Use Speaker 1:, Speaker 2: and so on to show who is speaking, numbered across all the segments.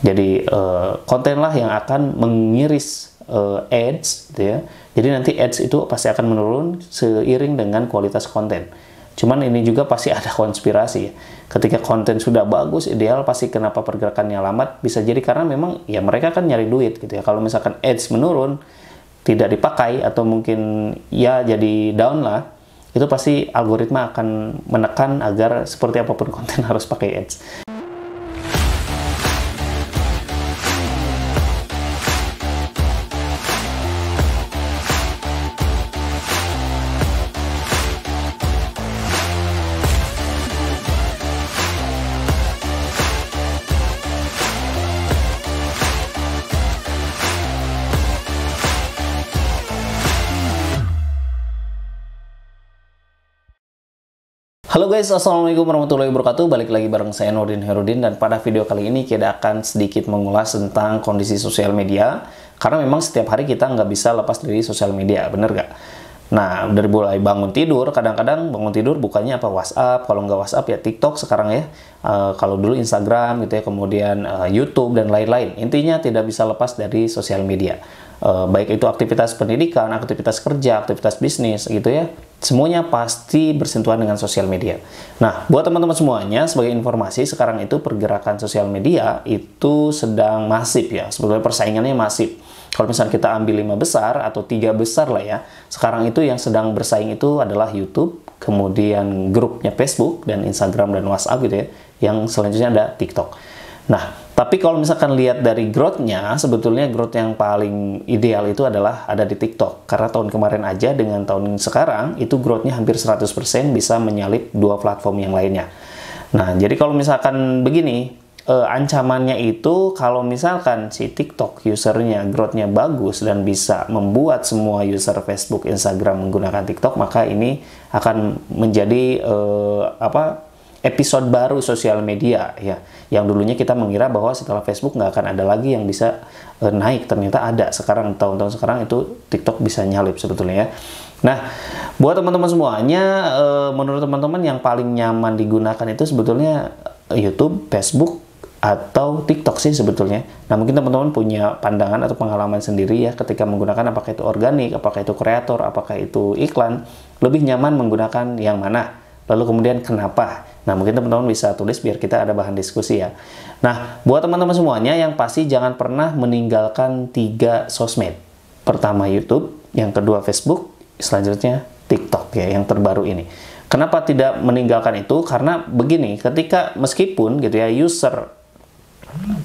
Speaker 1: Jadi uh, eh, konten lah yang akan mengiris uh, ads gitu ya. Jadi nanti ads itu pasti akan menurun seiring dengan kualitas konten. Cuman ini juga pasti ada konspirasi ya. Ketika konten sudah bagus, ideal pasti kenapa pergerakannya lambat bisa jadi karena memang ya mereka kan nyari duit gitu ya. Kalau misalkan ads menurun tidak dipakai atau mungkin ya jadi down lah itu pasti algoritma akan menekan agar seperti apapun konten harus pakai ads. Halo guys, Assalamualaikum warahmatullahi wabarakatuh Balik lagi bareng saya Nurdin Herudin Dan pada video kali ini kita akan sedikit mengulas tentang kondisi sosial media Karena memang setiap hari kita nggak bisa lepas dari sosial media, bener nggak? Nah, dari mulai bangun tidur, kadang-kadang bangun tidur bukannya apa WhatsApp, kalau nggak WhatsApp ya TikTok sekarang ya, uh, kalau dulu Instagram gitu ya, kemudian uh, YouTube dan lain-lain. Intinya tidak bisa lepas dari sosial media. Eh, baik itu aktivitas pendidikan, aktivitas kerja, aktivitas bisnis gitu ya. Semuanya pasti bersentuhan dengan sosial media. Nah, buat teman-teman semuanya sebagai informasi sekarang itu pergerakan sosial media itu sedang masif ya. Sebetulnya persaingannya masif. Kalau misalnya kita ambil lima besar atau tiga besar lah ya, sekarang itu yang sedang bersaing itu adalah YouTube, kemudian grupnya Facebook dan Instagram dan WhatsApp gitu ya. Yang selanjutnya ada TikTok. Nah, tapi kalau misalkan lihat dari growth-nya, sebetulnya growth yang paling ideal itu adalah ada di TikTok. Karena tahun kemarin aja dengan tahun sekarang, itu growth-nya hampir 100% bisa menyalip dua platform yang lainnya. Nah, jadi kalau misalkan begini, eh, ancamannya itu kalau misalkan si TikTok usernya growth-nya bagus dan bisa membuat semua user Facebook, Instagram menggunakan TikTok, maka ini akan menjadi eh, apa episode baru sosial media ya yang dulunya kita mengira bahwa setelah Facebook nggak akan ada lagi yang bisa uh, naik ternyata ada sekarang tahun-tahun sekarang itu TikTok bisa nyalip sebetulnya ya nah buat teman-teman semuanya uh, menurut teman-teman yang paling nyaman digunakan itu sebetulnya eh, YouTube Facebook atau TikTok sih sebetulnya. Nah mungkin teman-teman punya pandangan atau pengalaman sendiri ya ketika menggunakan apakah itu organik, apakah itu kreator, apakah itu iklan. Lebih nyaman menggunakan yang mana? lalu kemudian kenapa. Nah, mungkin teman-teman bisa tulis biar kita ada bahan diskusi ya. Nah, buat teman-teman semuanya yang pasti jangan pernah meninggalkan tiga sosmed. Pertama YouTube, yang kedua Facebook, selanjutnya TikTok ya, yang terbaru ini. Kenapa tidak meninggalkan itu? Karena begini, ketika meskipun gitu ya user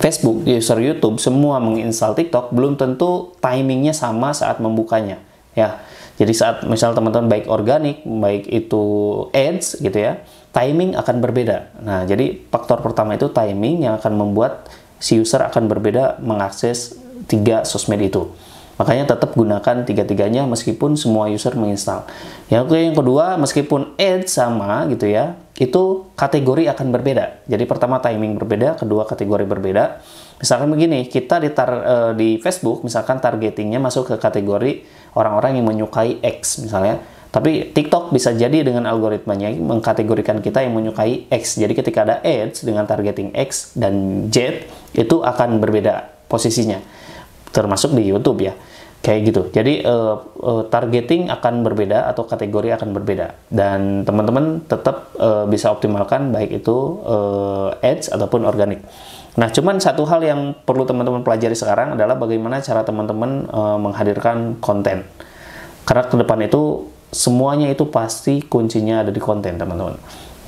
Speaker 1: Facebook, user YouTube semua menginstal TikTok, belum tentu timingnya sama saat membukanya ya. Jadi saat misal teman-teman baik organik, baik itu ads gitu ya, timing akan berbeda. Nah, jadi faktor pertama itu timing yang akan membuat si user akan berbeda mengakses tiga sosmed itu. Makanya tetap gunakan tiga-tiganya meskipun semua user menginstal. Yang kedua, yang kedua meskipun ads sama gitu ya, itu kategori akan berbeda. Jadi pertama timing berbeda, kedua kategori berbeda. Misalkan begini, kita di, tar, uh, di Facebook misalkan targetingnya masuk ke kategori orang-orang yang menyukai X misalnya. Tapi TikTok bisa jadi dengan algoritmanya mengkategorikan kita yang menyukai X. Jadi ketika ada ads dengan targeting X dan Z itu akan berbeda posisinya. Termasuk di YouTube ya kayak gitu. Jadi uh, uh, targeting akan berbeda atau kategori akan berbeda dan teman-teman tetap uh, bisa optimalkan baik itu uh, ads ataupun organik. Nah, cuman satu hal yang perlu teman-teman pelajari sekarang adalah bagaimana cara teman-teman uh, menghadirkan konten. Karena ke depan itu semuanya itu pasti kuncinya ada di konten, teman-teman.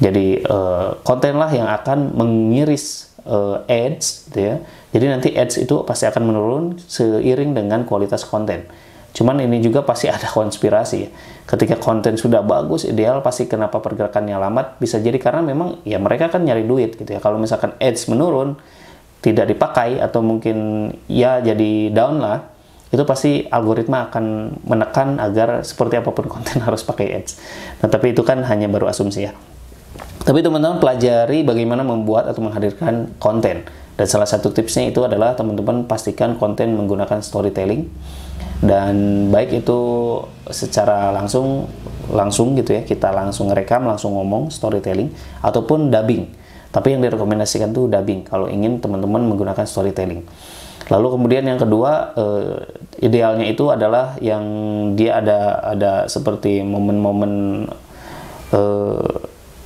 Speaker 1: Jadi uh, kontenlah yang akan mengiris uh, ads gitu ya. Jadi nanti ads itu pasti akan menurun seiring dengan kualitas konten. Cuman ini juga pasti ada konspirasi Ketika konten sudah bagus, ideal pasti kenapa pergerakannya lambat bisa jadi karena memang ya mereka kan nyari duit gitu ya. Kalau misalkan ads menurun tidak dipakai atau mungkin ya jadi down lah itu pasti algoritma akan menekan agar seperti apapun konten harus pakai ads. Nah, tapi itu kan hanya baru asumsi ya. Tapi teman-teman pelajari bagaimana membuat atau menghadirkan konten. Dan salah satu tipsnya itu adalah teman-teman pastikan konten menggunakan storytelling dan baik itu secara langsung langsung gitu ya kita langsung rekam langsung ngomong storytelling ataupun dubbing tapi yang direkomendasikan tuh dubbing kalau ingin teman-teman menggunakan storytelling lalu kemudian yang kedua eh, idealnya itu adalah yang dia ada ada seperti momen-momen eh,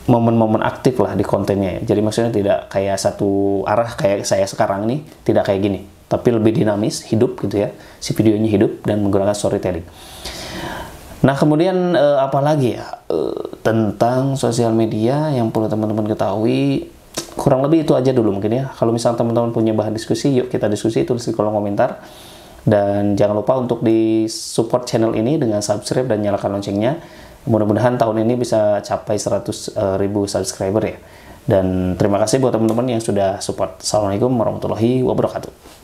Speaker 1: momen-momen aktif lah di kontennya ya. Jadi maksudnya tidak kayak satu arah kayak saya sekarang nih, tidak kayak gini. Tapi lebih dinamis, hidup gitu ya. Si videonya hidup dan menggunakan storytelling. Nah kemudian eh, apa lagi ya eh, tentang sosial media yang perlu teman-teman ketahui kurang lebih itu aja dulu mungkin ya. Kalau misalnya teman-teman punya bahan diskusi, yuk kita diskusi tulis di kolom komentar. Dan jangan lupa untuk di support channel ini dengan subscribe dan nyalakan loncengnya mudah-mudahan tahun ini bisa capai 100 eh, ribu subscriber ya dan terima kasih buat teman-teman yang sudah support assalamualaikum warahmatullahi wabarakatuh